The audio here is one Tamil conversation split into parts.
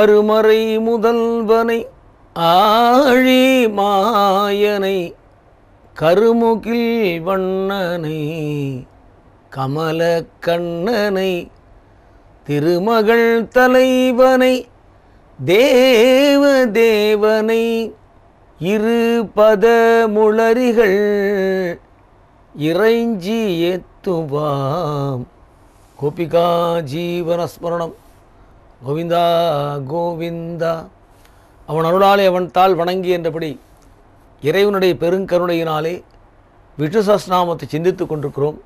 அருமறை முதல்வனை ஆழி மாயனை கருமுகில் வண்ணனை கமல கண்ணனை திருமகள் தலைவனை தேவ தேவனை இரு பத முளரிகள் இறைஞ்சி எத்துவாம் கோபிகா ஜீவனஸ்மரணம் கோவிந்தா கோவிந்தா அவன் அருளாலே அவன் தாள் வணங்கி என்றபடி இறைவனுடைய பெருங்கருணையினாலே விஷ்ணு சஸ்நாமத்தை சிந்தித்து கொண்டிருக்கிறோம்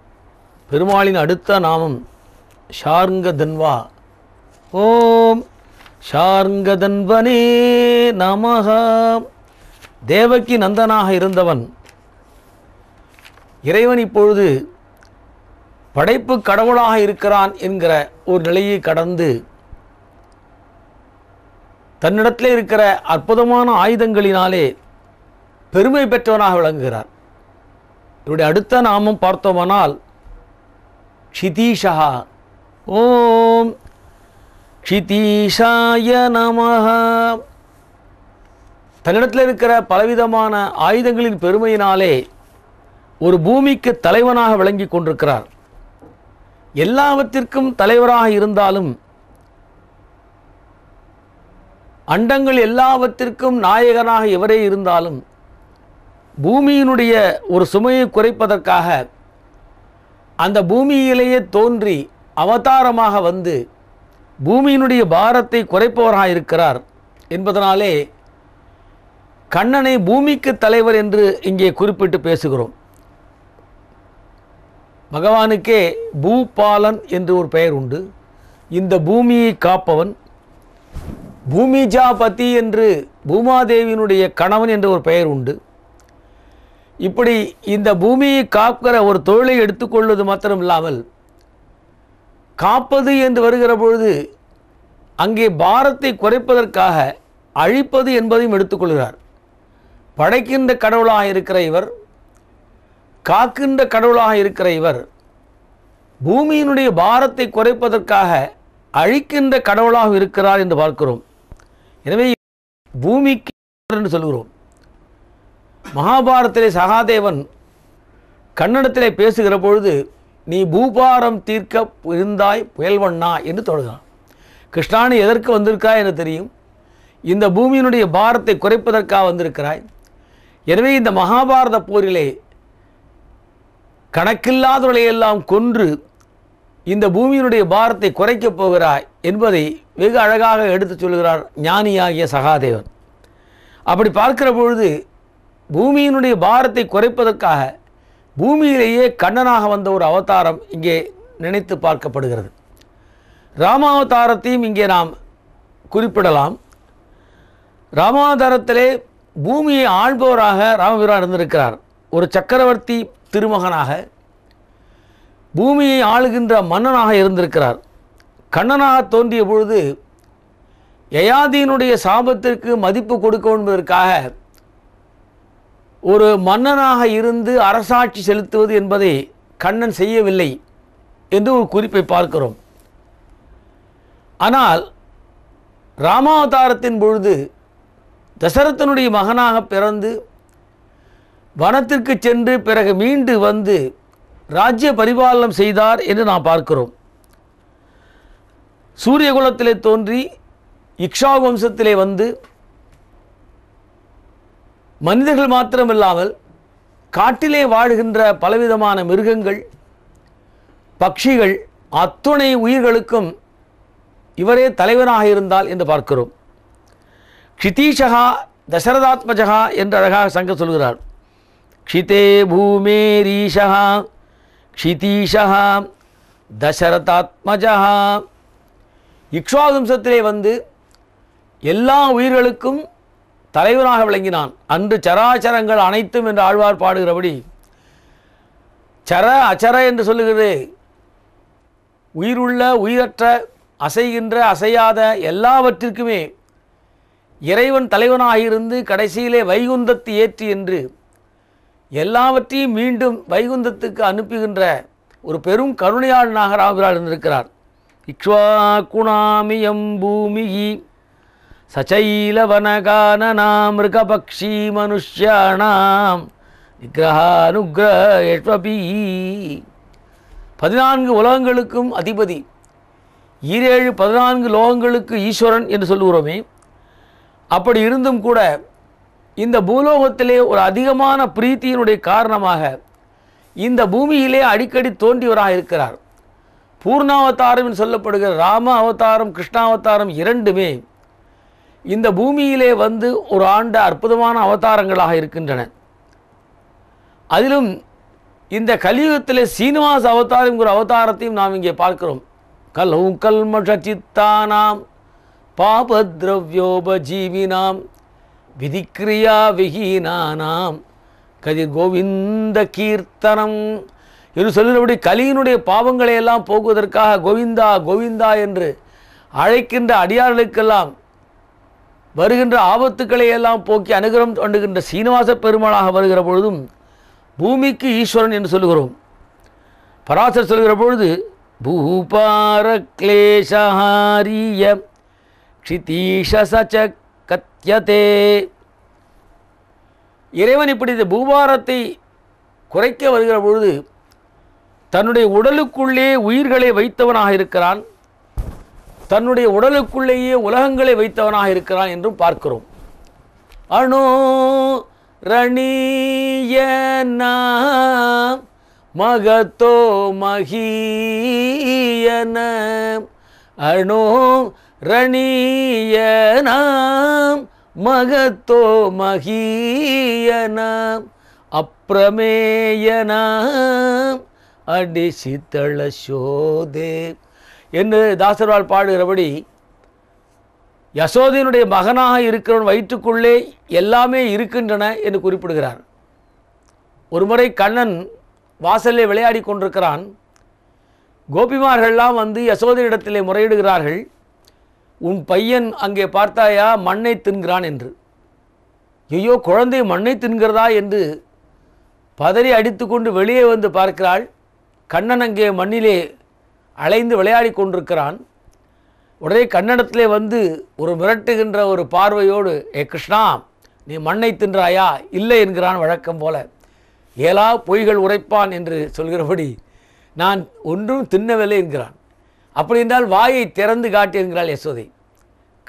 பெருமாளின் அடுத்த நாமம் ஷார்ங்க தன்வா ஓம் ஷார்ங்க தன்வனே நமகா தேவகி நந்தனாக இருந்தவன் இறைவன் இப்பொழுது படைப்பு கடவுளாக இருக்கிறான் என்கிற ஒரு நிலையை கடந்து தன்னிடத்தில் இருக்கிற அற்புதமான ஆயுதங்களினாலே பெருமை பெற்றவனாக விளங்குகிறார் இவருடைய அடுத்த நாமம் பார்த்தோமானால் க்ஷிதீஷா ஓம் க்ஷிதீஷாய நமஹ தன்னிடத்தில் இருக்கிற பலவிதமான ஆயுதங்களின் பெருமையினாலே ஒரு பூமிக்கு தலைவனாக விளங்கி கொண்டிருக்கிறார் எல்லாவற்றிற்கும் தலைவராக இருந்தாலும் அண்டங்கள் எல்லாவற்றிற்கும் நாயகனாக எவரே இருந்தாலும் பூமியினுடைய ஒரு சுமையை குறைப்பதற்காக அந்த பூமியிலேயே தோன்றி அவதாரமாக வந்து பூமியினுடைய பாரத்தை குறைப்பவராக இருக்கிறார் என்பதனாலே கண்ணனை பூமிக்கு தலைவர் என்று இங்கே குறிப்பிட்டு பேசுகிறோம் பகவானுக்கே பூபாலன் என்று ஒரு பெயர் உண்டு இந்த பூமியை காப்பவன் பூமிஜாபதி என்று பூமாதேவியினுடைய கணவன் என்ற ஒரு பெயர் உண்டு இப்படி இந்த பூமியை காக்கிற ஒரு தொழிலை எடுத்துக்கொள்வது மாத்திரம் இல்லாமல் காப்பது என்று வருகிற பொழுது அங்கே பாரத்தை குறைப்பதற்காக அழிப்பது என்பதையும் எடுத்துக்கொள்கிறார் படைக்கின்ற கடவுளாக இருக்கிற இவர் காக்கின்ற கடவுளாக இருக்கிற இவர் பூமியினுடைய பாரத்தை குறைப்பதற்காக அழிக்கின்ற கடவுளாக இருக்கிறார் என்று பார்க்கிறோம் எனவே பூமிக்கு என்று சொல்கிறோம் மகாபாரத்திலே சகாதேவன் கன்னடத்திலே பேசுகிற பொழுது நீ பூபாரம் தீர்க்க இருந்தாய் புயல்வண்ணா என்று தொழுகிறான் கிருஷ்ணானு எதற்கு வந்திருக்காய் என தெரியும் இந்த பூமியினுடைய பாரத்தை குறைப்பதற்காக வந்திருக்கிறாய் எனவே இந்த மகாபாரத போரிலே கணக்கில்லாதவர்களையெல்லாம் கொன்று இந்த பூமியினுடைய பாரத்தை குறைக்கப் போகிறாய் என்பதை வெகு அழகாக எடுத்து சொல்கிறார் ஞானியாகிய சகாதேவன் அப்படி பார்க்கிற பொழுது பூமியினுடைய பாரத்தை குறைப்பதற்காக பூமியிலேயே கண்ணனாக வந்த ஒரு அவதாரம் இங்கே நினைத்து பார்க்கப்படுகிறது ராமாவதாரத்தையும் இங்கே நாம் குறிப்பிடலாம் ராமாவதாரத்திலே பூமியை ஆள்பவராக ராமபிரான் இருந்திருக்கிறார் ஒரு சக்கரவர்த்தி திருமகனாக பூமியை ஆளுகின்ற மன்னனாக இருந்திருக்கிறார் கண்ணனாக தோன்றிய பொழுது யயாதியினுடைய சாபத்திற்கு மதிப்பு கொடுக்க என்பதற்காக ஒரு மன்னனாக இருந்து அரசாட்சி செலுத்துவது என்பதை கண்ணன் செய்யவில்லை என்று ஒரு குறிப்பை பார்க்கிறோம் ஆனால் ராமாவதாரத்தின் பொழுது தசரத்தனுடைய மகனாக பிறந்து வனத்திற்கு சென்று பிறகு மீண்டு வந்து ராஜ்ய பரிபாலனம் செய்தார் என்று நாம் பார்க்கிறோம் குலத்திலே தோன்றி இக்ஷா வம்சத்திலே வந்து மனிதர்கள் மாத்திரமில்லாமல் காட்டிலே வாழ்கின்ற பலவிதமான மிருகங்கள் பட்சிகள் அத்துணை உயிர்களுக்கும் இவரே தலைவனாக இருந்தால் என்று பார்க்கிறோம் க்ஷிதீஷகா தசரதாத்மஜகா என்று அழகாக சங்க சொல்கிறார் க்ஷிதே ரீஷகா க்ஷிதீஷகா தசரதாத்மஜகா இக்ஷாதம்சத்திலே வந்து எல்லா உயிர்களுக்கும் தலைவனாக விளங்கினான் அன்று சராச்சரங்கள் அனைத்தும் என்று ஆழ்வார் பாடுகிறபடி சர அச்சர என்று சொல்லுகிறது உயிருள்ள உயிரற்ற அசைகின்ற அசையாத எல்லாவற்றிற்குமே இறைவன் தலைவனாக இருந்து கடைசியிலே வைகுந்தத்து ஏற்றி என்று எல்லாவற்றையும் மீண்டும் வைகுந்தத்துக்கு அனுப்புகின்ற ஒரு பெரும் கருணையாளனாக ராமபிரான் இருக்கிறார் இக்ஷ்வாக்குணாமியம் பூமி சச்சைலவனகானநாமிருகபக்ஷி மனுஷியானாம் நிகிரகானுகிரஷ்வபி பதினான்கு உலகங்களுக்கும் அதிபதி ஈரேழு பதினான்கு லோகங்களுக்கு ஈஸ்வரன் என்று சொல்லுகிறோமே அப்படி இருந்தும் கூட இந்த பூலோகத்திலே ஒரு அதிகமான பிரீத்தியினுடைய காரணமாக இந்த பூமியிலே அடிக்கடி தோன்றியவராக இருக்கிறார் பூர்ணாவதாரம் சொல்லப்படுகிற ராம அவதாரம் கிருஷ்ணாவதாரம் இரண்டுமே இந்த பூமியிலே வந்து ஒரு ஆண்ட அற்புதமான அவதாரங்களாக இருக்கின்றன அதிலும் இந்த கலியுகத்தில் சீனிவாச அவதாரங்கிற அவதாரத்தையும் நாம் இங்கே பார்க்கிறோம் கல் கல்மஷ சித்தானாம் பாபத்ரவ்யோபஜீவினாம் விதிக்கிரியா விஹீனானாம் கதிர் கோவிந்த கீர்த்தனம் என்று சொல்லுகிறபடி கலியினுடைய பாவங்களை எல்லாம் போக்குவதற்காக கோவிந்தா கோவிந்தா என்று அழைக்கின்ற அடியார்களுக்கெல்லாம் வருகின்ற ஆபத்துக்களை எல்லாம் போக்கி அனுகிரம் தொண்டுகின்ற சீனிவாச பெருமாளாக வருகிற பொழுதும் பூமிக்கு ஈஸ்வரன் என்று சொல்லுகிறோம் பராசர் சொல்கிற பொழுது பூபார கிளேஷஹாரிய க்ஷிதீஷசச்ச கத்தியதே இறைவன் இப்படி இந்த பூபாரத்தை குறைக்க வருகிற பொழுது தன்னுடைய உடலுக்குள்ளே உயிர்களை வைத்தவனாக இருக்கிறான் தன்னுடைய உடலுக்குள்ளேயே உலகங்களை வைத்தவனாக இருக்கிறான் என்றும் பார்க்கிறோம் அணு ரணீயனாம் மகத்தோ மகியன அணு ரணீயனாம் மகத்தோ மகியன அப்பிரமேயனாம் அடி சித்தள சோதே என்று தாசர்வால் பாடுகிறபடி யசோதையினுடைய மகனாக இருக்கிறவன் வயிற்றுக்குள்ளே எல்லாமே இருக்கின்றன என்று குறிப்பிடுகிறார் ஒருமுறை கண்ணன் வாசலே விளையாடி கொண்டிருக்கிறான் கோபிமார்கள்லாம் வந்து யசோதையிடத்திலே முறையிடுகிறார்கள் உன் பையன் அங்கே பார்த்தாயா மண்ணை தின்கிறான் என்று ஐயோ குழந்தை மண்ணை தின்கிறதா என்று பதறி அடித்து கொண்டு வெளியே வந்து பார்க்கிறாள் கண்ணன் அங்கே மண்ணிலே அலைந்து விளையாடி கொண்டிருக்கிறான் உடனே கன்னடத்திலே வந்து ஒரு மிரட்டுகின்ற ஒரு பார்வையோடு ஏ கிருஷ்ணா நீ மண்ணை தின்றாயா இல்லை என்கிறான் வழக்கம் போல ஏலா பொய்கள் உரைப்பான் என்று சொல்கிறபடி நான் ஒன்றும் தின்னவில்லை என்கிறான் அப்படி என்றால் வாயை திறந்து காட்டி என்கிறாள் யசோதை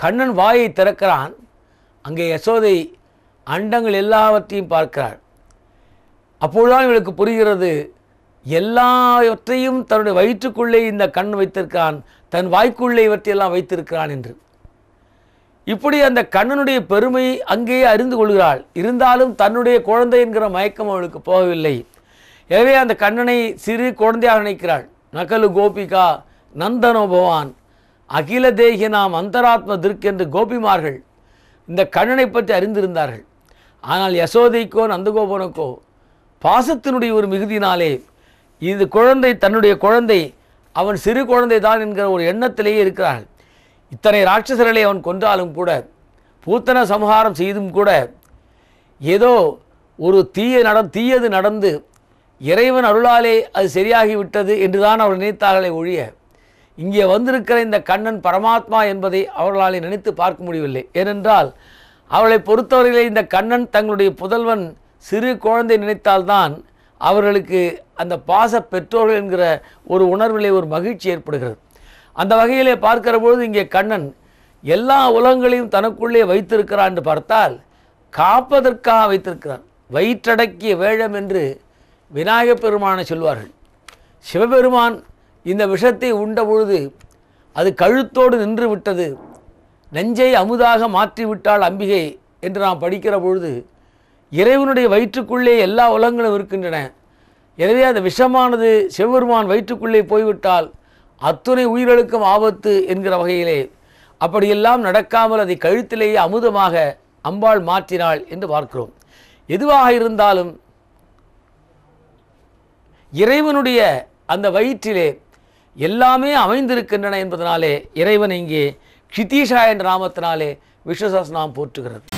கண்ணன் வாயை திறக்கிறான் அங்கே யசோதை அண்டங்கள் எல்லாவற்றையும் பார்க்கிறார் அப்பொழுதுதான் இவளுக்கு புரிகிறது எல்லாவற்றையும் தன்னுடைய வயிற்றுக்குள்ளே இந்த கண் வைத்திருக்கான் தன் வாய்க்குள்ளே இவற்றையெல்லாம் வைத்திருக்கிறான் என்று இப்படி அந்த கண்ணனுடைய பெருமை அங்கேயே அறிந்து கொள்கிறாள் இருந்தாலும் தன்னுடைய குழந்தை என்கிற மயக்கம் அவளுக்கு போகவில்லை எனவே அந்த கண்ணனை சிறு குழந்தையாக நினைக்கிறாள் நகலு கோபிகா நந்தனோ பவான் அகில தேகி நாம் அந்தராத்ம திருக் என்று கோபிமார்கள் இந்த கண்ணனை பற்றி அறிந்திருந்தார்கள் ஆனால் யசோதைக்கோ நந்தகோபனுக்கோ பாசத்தினுடைய ஒரு மிகுதினாலே இது குழந்தை தன்னுடைய குழந்தை அவன் சிறு குழந்தை தான் என்கிற ஒரு எண்ணத்திலேயே இருக்கிறார்கள் இத்தனை ராட்சசர்களை அவன் கொன்றாலும் கூட பூத்தன சம்ஹாரம் செய்தும் கூட ஏதோ ஒரு தீய நட தீயது நடந்து இறைவன் அருளாலே அது சரியாகிவிட்டது என்றுதான் அவர்கள் நினைத்தார்களே ஒழிய இங்கே வந்திருக்கிற இந்த கண்ணன் பரமாத்மா என்பதை அவர்களால் நினைத்து பார்க்க முடியவில்லை ஏனென்றால் அவளை பொறுத்தவரையிலே இந்த கண்ணன் தங்களுடைய புதல்வன் சிறு குழந்தை நினைத்தால்தான் அவர்களுக்கு அந்த பாச பெற்றோர்கள் என்கிற ஒரு உணர்விலே ஒரு மகிழ்ச்சி ஏற்படுகிறது அந்த வகையிலே பார்க்கிற பொழுது இங்கே கண்ணன் எல்லா உலகங்களையும் தனக்குள்ளே வைத்திருக்கிறான் என்று பார்த்தால் காப்பதற்காக வைத்திருக்கிறான் வயிற்றடக்கிய வேழம் என்று விநாயகப் பெருமானை சொல்வார்கள் சிவபெருமான் இந்த விஷத்தை உண்ட பொழுது அது கழுத்தோடு நின்று விட்டது நெஞ்சை அமுதாக மாற்றிவிட்டாள் அம்பிகை என்று நாம் படிக்கிற பொழுது இறைவனுடைய வயிற்றுக்குள்ளே எல்லா உலகங்களும் இருக்கின்றன எனவே அந்த விஷமானது செவ்வருமான் வயிற்றுக்குள்ளே போய்விட்டால் அத்துணை உயிர்களுக்கும் ஆபத்து என்கிற வகையிலே அப்படியெல்லாம் நடக்காமல் அதை கழுத்திலேயே அமுதமாக அம்பாள் மாற்றினாள் என்று பார்க்கிறோம் எதுவாக இருந்தாலும் இறைவனுடைய அந்த வயிற்றிலே எல்லாமே அமைந்திருக்கின்றன என்பதனாலே இறைவன் இங்கே கிதீஷா என்ற நாமத்தினாலே விஸ்வசாஸ் நாம் போற்றுகிறது